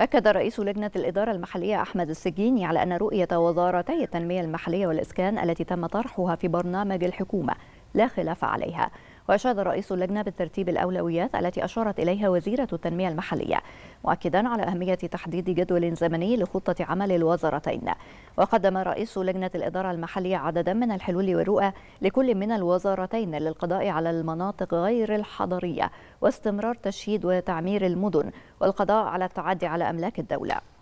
أكد رئيس لجنة الإدارة المحلية أحمد السجيني على أن رؤية وزارتي التنمية المحلية والإسكان التي تم طرحها في برنامج الحكومة لا خلاف عليها وأشاد رئيس اللجنة بالترتيب الأولويات التي أشارت إليها وزيرة التنمية المحلية مؤكدا على أهمية تحديد جدول زمني لخطة عمل الوزارتين وقدم رئيس لجنة الإدارة المحلية عددا من الحلول والرؤى لكل من الوزارتين للقضاء على المناطق غير الحضرية واستمرار تشييد وتعمير المدن والقضاء على التعدي على أملاك الدولة